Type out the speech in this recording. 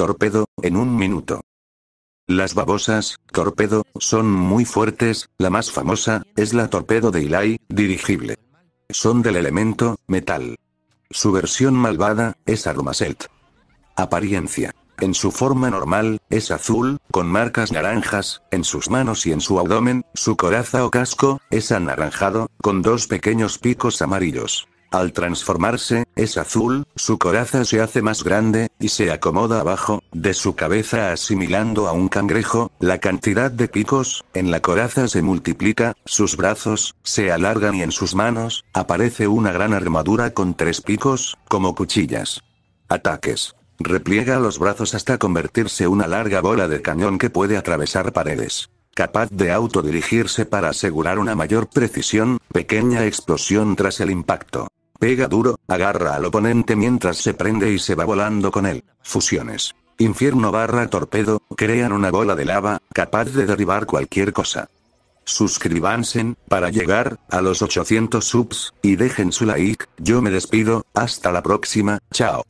torpedo, en un minuto. Las babosas, torpedo, son muy fuertes, la más famosa, es la torpedo de Ilai, dirigible. Son del elemento, metal. Su versión malvada, es Aromaselt. Apariencia. En su forma normal, es azul, con marcas naranjas, en sus manos y en su abdomen, su coraza o casco, es anaranjado, con dos pequeños picos amarillos. Al transformarse, es azul, su coraza se hace más grande, y se acomoda abajo, de su cabeza asimilando a un cangrejo, la cantidad de picos, en la coraza se multiplica, sus brazos, se alargan y en sus manos, aparece una gran armadura con tres picos, como cuchillas. Ataques. Repliega los brazos hasta convertirse en una larga bola de cañón que puede atravesar paredes. Capaz de autodirigirse para asegurar una mayor precisión, pequeña explosión tras el impacto. Pega duro, agarra al oponente mientras se prende y se va volando con él. Fusiones. Infierno barra torpedo, crean una bola de lava, capaz de derribar cualquier cosa. Suscríbanse, para llegar, a los 800 subs, y dejen su like, yo me despido, hasta la próxima, chao.